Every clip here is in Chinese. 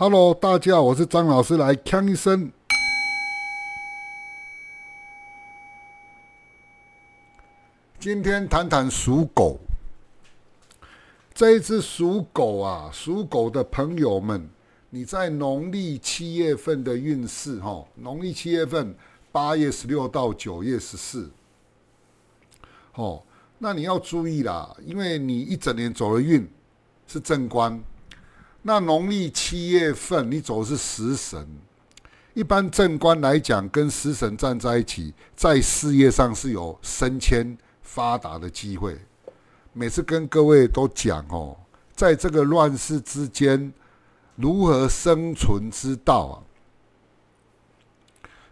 Hello，大家好，我是张老师，来锵一声。今天谈谈属狗这一只属狗啊，属狗的朋友们，你在农历七月份的运势，哈，农历七月份八月十六到九月十四，哦，那你要注意啦，因为你一整年走的运，是正官。那农历七月份，你走是食神。一般正官来讲，跟食神站在一起，在事业上是有升迁、发达的机会。每次跟各位都讲哦，在这个乱世之间，如何生存之道啊？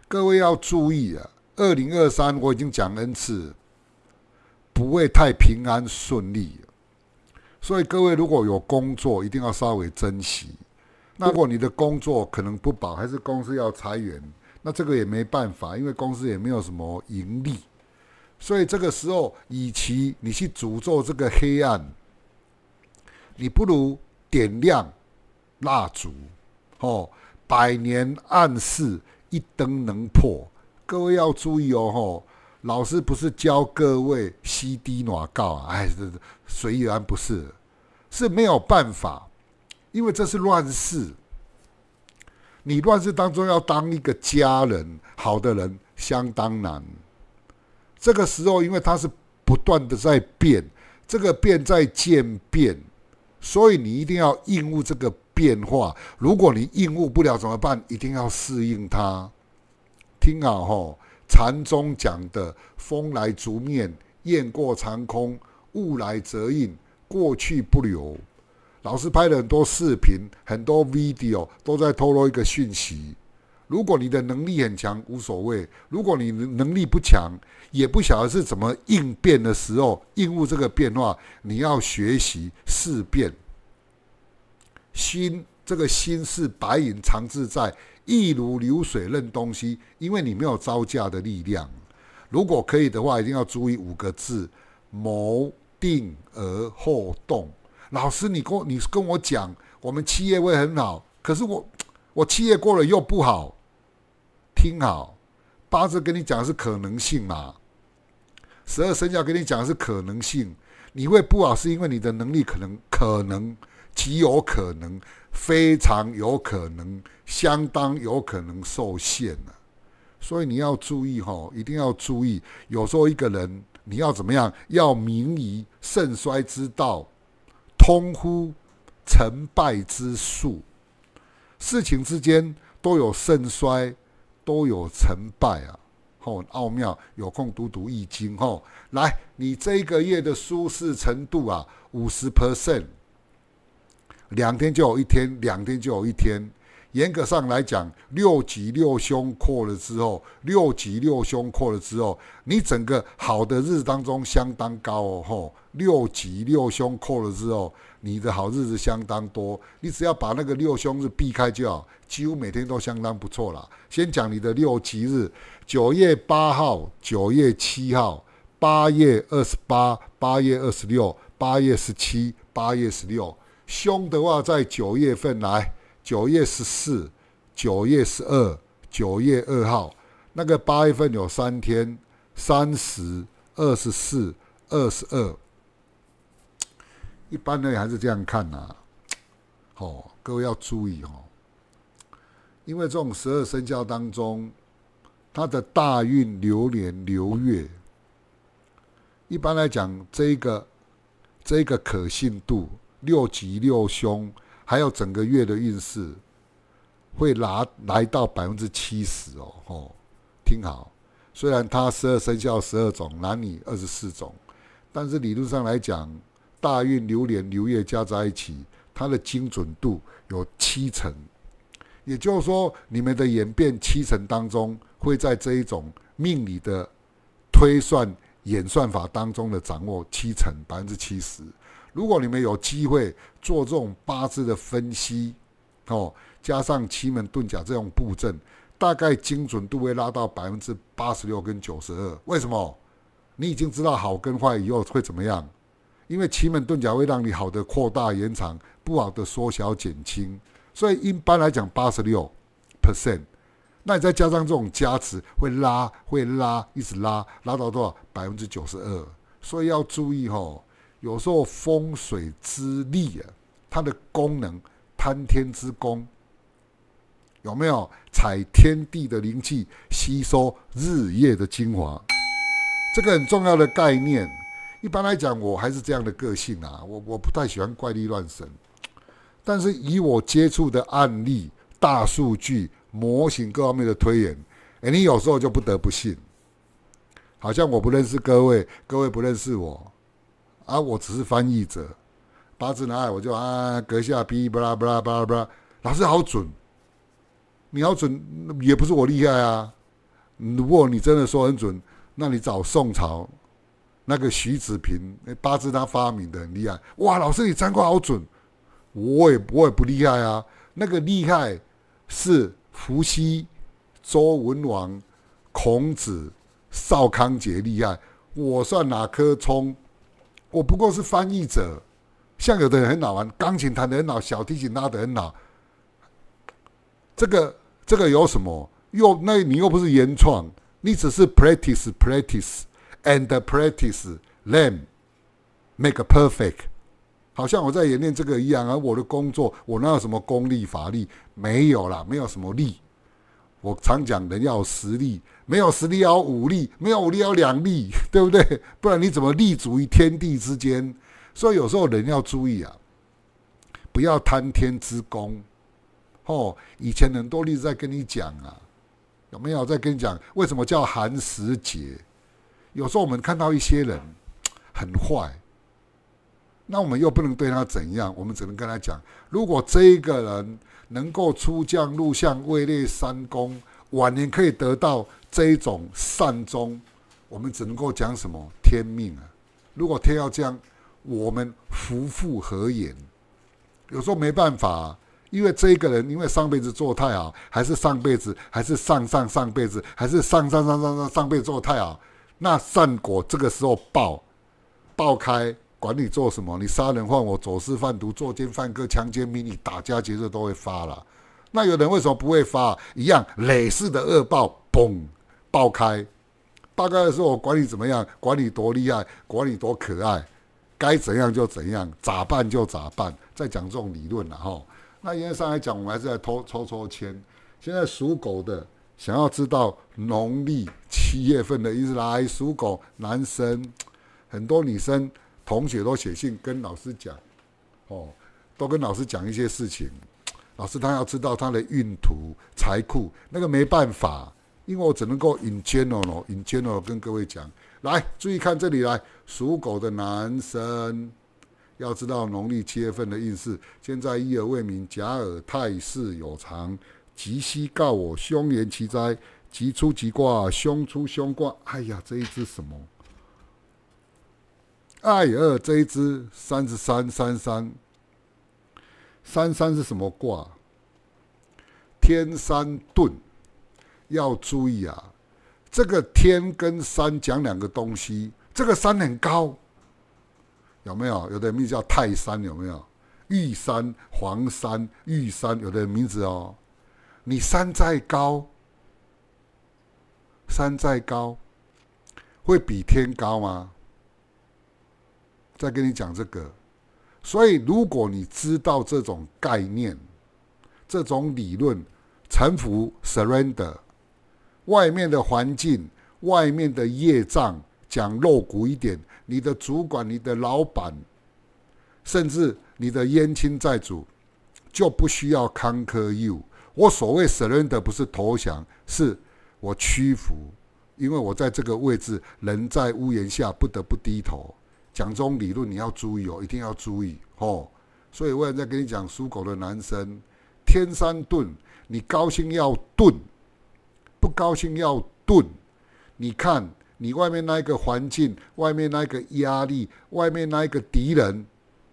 各位要注意啊！二零二三我已经讲 n 次，不会太平安顺利。所以各位如果有工作，一定要稍微珍惜。那如果你的工作可能不保，还是公司要裁员，那这个也没办法，因为公司也没有什么盈利。所以这个时候，与其你去诅咒这个黑暗，你不如点亮蜡烛。哦，百年暗示一灯能破。各位要注意哦，吼，老师不是教各位吸滴暖告，哎，随缘不是。是没有办法，因为这是乱世。你乱世当中要当一个家人、好的人，相当难。这个时候，因为它是不断的在变，这个变在渐变，所以你一定要应付这个变化。如果你应付不了怎么办？一定要适应它。听好哈，禅宗讲的：风来竹面，雁过长空，雾来则应”。过去不留，老师拍了很多视频，很多 video 都在透露一个讯息：如果你的能力很强，无所谓；如果你能力不强，也不晓得是怎么应变的时候，应付这个变化，你要学习事变。心这个心是白银常自在，一如流水任东西，因为你没有招架的力量。如果可以的话，一定要注意五个字：谋。定而后动。老师，你跟你跟我讲，我们七月会很好，可是我我七月过了又不好。听好，八字跟你讲是可能性嘛，十二生肖跟你讲是可能性。你会不好，是因为你的能力可能可能极有可能非常有可能相当有可能受限了。所以你要注意哈，一定要注意。有时候一个人。你要怎么样？要明于盛衰之道，通乎成败之术。事情之间都有盛衰，都有成败啊！哦，奥妙，有空读读易经哦。来，你这一个月的舒适程度啊，五十 percent，两天就有一天，两天就有一天。严格上来讲，六吉六凶扩了之后，六吉六凶扩了之后，你整个好的日子当中相当高哦吼。六吉六凶扩了之后，你的好日子相当多，你只要把那个六凶日避开就好，几乎每天都相当不错了。先讲你的六吉日：九月八号、九月七号、八月二十八、八月二十六、八月十七、八月十六。凶的话在九月份来。九月十四、九月十二、九月二号，那个八月份有三天，三十、二十四、二十二。一般呢还是这样看呐，哦，各位要注意哦，因为这种十二生肖当中，它的大运、流年、流月，一般来讲，这个这个可信度六吉六凶。还有整个月的运势会拿来到百分之七十哦，吼，听好，虽然它十二生肖十二种，男女二十四种，但是理论上来讲，大运流年流月加在一起，它的精准度有七成，也就是说，你们的演变七成当中，会在这一种命理的推算演算法当中的掌握七成百分之七十。如果你们有机会做这种八字的分析，哦，加上奇门遁甲这种布阵，大概精准度会拉到百分之八十六跟九十二。为什么？你已经知道好跟坏以后会怎么样？因为奇门遁甲会让你好的扩大延长，不好的缩小减轻。所以一般来讲八十六 percent，那你再加上这种加持，会拉会拉一直拉，拉到多少？百分之九十二。所以要注意哦。有时候风水之力啊，它的功能，贪天之功，有没有采天地的灵气，吸收日夜的精华？这个很重要的概念。一般来讲，我还是这样的个性啊，我我不太喜欢怪力乱神。但是以我接触的案例、大数据模型各方面的推演，哎，你有时候就不得不信。好像我不认识各位，各位不认识我。啊，我只是翻译者，八字拿来我就啊，阁下，哔，不啦不啦不啦不啦，老师好准，你好准，也不是我厉害啊。如果你真的说很准，那你找宋朝那个徐子平，那八字他发明的很厉害。哇，老师你占卦好准，我也我也不厉害啊。那个厉害是伏羲、周文王、孔子、少康杰厉害。我算哪颗葱？我不过是翻译者，像有的人很老玩钢琴弹得很老，小提琴拉得很老，这个这个有什么？又那你又不是原创，你只是 practice practice and practice them make perfect，好像我在演练这个一样。而我的工作，我哪有什么功力法力？没有啦，没有什么力。我常讲，人要实力，没有实力要武力，没有武力要两力，对不对？不然你怎么立足于天地之间？所以有时候人要注意啊，不要贪天之功。哦，以前很多例子在跟你讲啊，有没有在跟你讲？为什么叫寒食节？有时候我们看到一些人很坏。那我们又不能对他怎样，我们只能跟他讲，如果这一个人能够出将入相，位列三公，晚年可以得到这一种善终，我们只能够讲什么天命啊！如果天要这样，我们夫复何言？有时候没办法，因为这一个人因为上辈子做太好，还是上辈子，还是上上上辈子，还是上上上上上上辈子做太好，那善果这个时候爆爆开。管你做什么，你杀人犯我，走私贩毒，作奸犯科，强奸民女，打家劫舍，都会发了。那有人为什么不会发？一样累世的恶报，嘣，爆开。大概是我管你怎么样，管你多厉害，管你多可爱，该怎样就怎样，咋办就咋办。再讲这种理论了哈。那应该上来讲，我们还是在抽抽抽签。现在属狗的想要知道农历七月份的运势来，属狗男生很多，女生。同学都写信跟老师讲，哦，都跟老师讲一些事情。老师他要知道他的运途财库，那个没办法，因为我只能够引签哦，喏，引签哦，跟各位讲。来，注意看这里来，属狗的男生，要知道农历七月份的运势。现在一耳未明，甲尔太世有常，吉兮告我凶言其灾，吉出吉卦，凶出凶卦。哎呀，这一只什么？爱二这一支三十三三三三三是什么卦？天山遁。要注意啊，这个天跟山讲两个东西。这个山很高，有没有？有的名字叫泰山，有没有？玉山、黄山、玉山，有的名字哦。你山再高，山再高，会比天高吗？再跟你讲这个，所以如果你知道这种概念、这种理论，臣服 （surrender），外面的环境、外面的业障，讲露骨一点，你的主管、你的老板，甚至你的冤亲债主，就不需要 conquer you。我所谓 surrender 不是投降，是我屈服，因为我在这个位置，人在屋檐下，不得不低头。讲中理论，你要注意哦，一定要注意哦。所以我也在跟你讲，属狗的男生，天山遁，你高兴要遁，不高兴要遁。你看你外面那个环境，外面那个压力，外面那个敌人，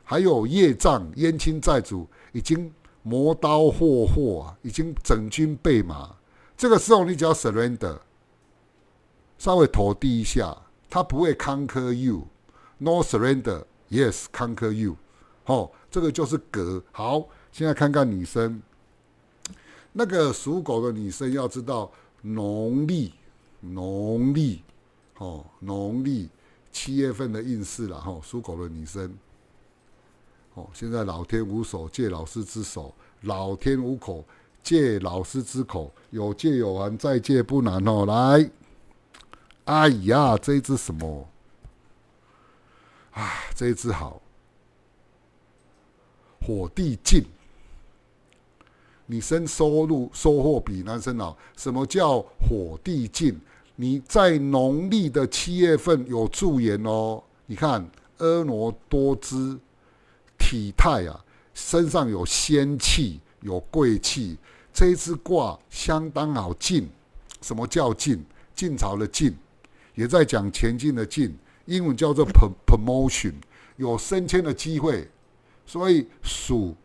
还有业障、冤亲债主，已经磨刀霍霍，已经整军备马。这个时候你只要 surrender，稍微投递一下，他不会 conquer you。No surrender, yes conquer you。好，这个就是格。好，现在看看女生。那个属狗的女生要知道农历农历哦农历七月份的运势了哈。属狗的女生，哦，现在老天无手借老师之手，老天无口借老师之口，有借有还，再借不难哦。来，哎呀，这只什么？啊，这一支好，火地进。你生收入收获比男生好。什么叫火地进？你在农历的七月份有助缘哦。你看婀娜多姿，体态啊，身上有仙气，有贵气。这一支卦相当好进。什么叫进？晋朝的晋，也在讲前进的进。英文叫做 promotion，有升迁的机会。所以属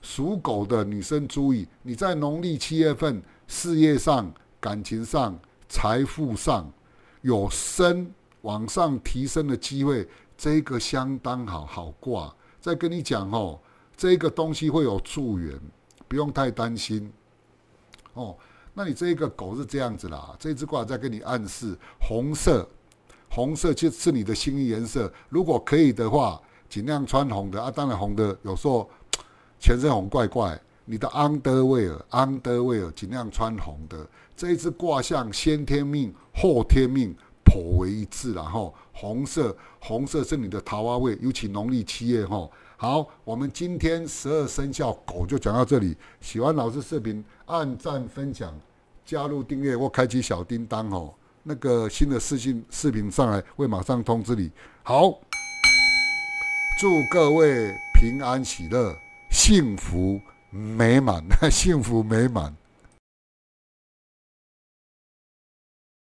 属狗的女生注意，你在农历七月份事业上、感情上、财富上有升往上提升的机会，这个相当好好挂。再跟你讲哦，这个东西会有助缘，不用太担心。哦，那你这个狗是这样子啦，这只卦在跟你暗示红色。红色就是你的幸运颜色，如果可以的话，尽量穿红的啊。当然，红的有时候全身红，怪怪。你的安德 e r 安德 a r 尽量穿红的。这一只卦象，先天命、后天命颇为一致。然后，红色，红色是你的桃花位，尤其农历七月哈。好，我们今天十二生肖狗就讲到这里。喜欢老师视频，按赞、分享、加入订阅或开启小叮当哦。那个新的视信视频上来会马上通知你。好，祝各位平安喜乐、幸福美满，幸福美满。